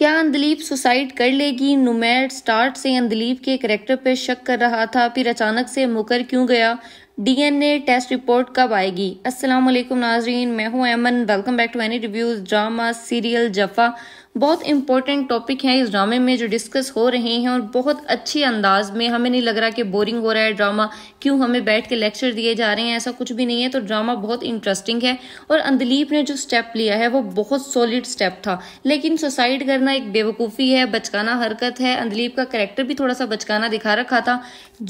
क्या अंदलीप सुसाइड कर लेगी नुमैर स्टार्ट से अंदलीप के करेक्टर पर शक कर रहा था फिर अचानक से मुकर क्यों गया डीएनए टेस्ट रिपोर्ट कब आएगी अस्सलाम वालेकुम नाजरीन मैं हूं Aiman welcome back to any reviews drama serial Jafa बहुत इंपॉर्टेंट टॉपिक है इस ड्रामे में जो डिस्कस हो रहे हैं और बहुत अच्छे अंदाज में हमें नहीं लग रहा कि बोरिंग हो रहा है ड्रामा क्यों हमें बैठ के लेक्चर दिए जा रहे हैं ऐसा कुछ भी नहीं है तो ड्रामा बहुत इंटरेस्टिंग है और अंदलीप ने जो स्टेप लिया है वो बहुत सॉलिड स्टेप था लेकिन सुसाइड करना एक बेवकूफ़ी है बचकाना हरकत है अंदलीप का करेक्टर भी थोड़ा सा बचकाना दिखा रखा था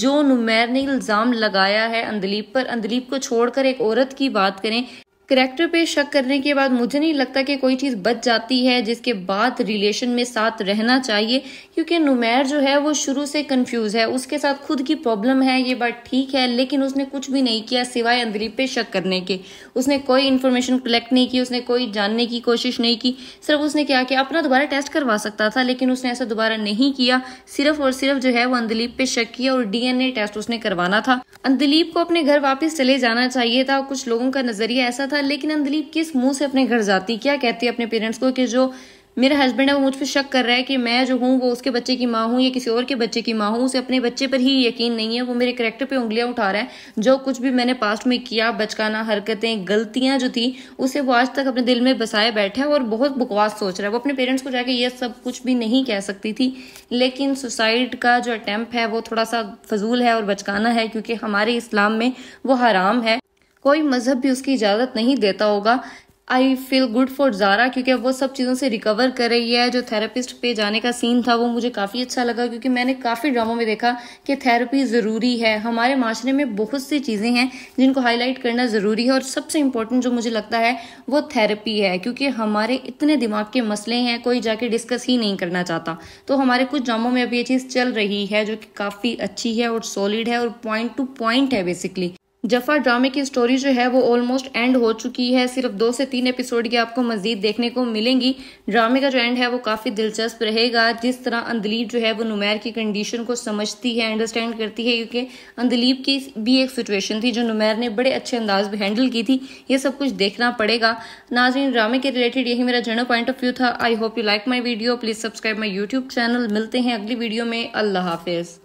जो नुमैर ने इल्ज़ाम लगाया है अंदलीप पर अंदलीप को छोड़कर एक औरत की बात करें करेक्टर पे शक करने के बाद मुझे नहीं लगता कि कोई चीज़ बच जाती है जिसके बाद रिलेशन में साथ रहना चाहिए क्योंकि नुमैर जो है वो शुरू से कंफ्यूज है उसके साथ खुद की प्रॉब्लम है ये बात ठीक है लेकिन उसने कुछ भी नहीं किया सिवाय अंदरीप पे शक करने के उसने कोई इन्फॉर्मेशन कलेक्ट नहीं की उसने कोई जानने की कोशिश नहीं की सिर्फ उसने क्या किया अपना दोबारा टेस्ट करवा सकता था लेकिन उसने ऐसा दोबारा नहीं किया सिर्फ और सिर्फ जो है वो अंदलीप पे शक किया और डीएनए टेस्ट उसने करवाना था अंदलीप को अपने घर वापस चले जाना चाहिए था कुछ लोगों का नजरिया ऐसा था था लेकिन अंदलीप किस मुंह से अपने घर जाती क्या कहती है अपने पेरेंट्स को कि जो मेरा हस्बैंड है वो मुझ पर शक कर रहा है कि मैं जो हूँ वो उसके बच्चे की माँ हूँ या किसी और के बच्चे की माँ हूँ उसे अपने बच्चे पर ही यकीन नहीं है वो मेरे करेक्टर पे उंगलियाँ उठा रहा है जो कुछ भी मैंने पास्ट में किया बचकाना हरकतें गलतियाँ जो थी उसे वो आज तक अपने दिल में बसाए बैठा है और बहुत बकवास सोच रहा है वो अपने पेरेंट्स को जाके ये सब कुछ भी नहीं कह सकती थी लेकिन सुसाइड का जो अटैम्प है वो थोड़ा सा फजूल है और बचकाना है क्योंकि हमारे इस्लाम में वो हराम है कोई मजहब भी उसकी इजाज़त नहीं देता होगा I feel good for Zara क्योंकि वो सब चीज़ों से रिकवर कर रही है जो थेरेपिस्ट पे जाने का सीन था वो मुझे काफ़ी अच्छा लगा क्योंकि मैंने काफ़ी ड्रामों में देखा कि थेरेपी ज़रूरी है हमारे माशरे में बहुत सी चीज़ें हैं जिनको हाईलाइट करना ज़रूरी है और सबसे इम्पोर्टेंट जो मुझे लगता है वो थेरेपी है क्योंकि हमारे इतने दिमाग के मसले हैं कोई जाके डिस्कस ही नहीं करना चाहता तो हमारे कुछ ड्रामों में अब ये चीज़ चल रही है जो कि काफ़ी अच्छी है और सॉलिड है और पॉइंट टू पॉइंट है बेसिकली जफा ड्रामे की स्टोरी जो है वो ऑलमोस्ट एंड हो चुकी है सिर्फ दो से तीन एपिसोड की आपको मजीद देखने को मिलेंगी ड्रामे का जो एंड है वो काफ़ी दिलचस्प रहेगा जिस तरह अंदलीप जो है वो नुमैर की कंडीशन को समझती है अंडरस्टैंड करती है क्योंकि अंदलीप की भी एक सिचुएशन थी जो नुमैर ने बड़े अच्छे अंदाज में हैंडल की थी ये सब कुछ देखना पड़ेगा नाजरीन ड्रामे के रिलेटेड यही मेरा जनरल पॉइंट ऑफ व्यू था I hope you like my video please subscribe my YouTube channel मिलते हैं अगली वीडियो में अल्लाह हाफिज़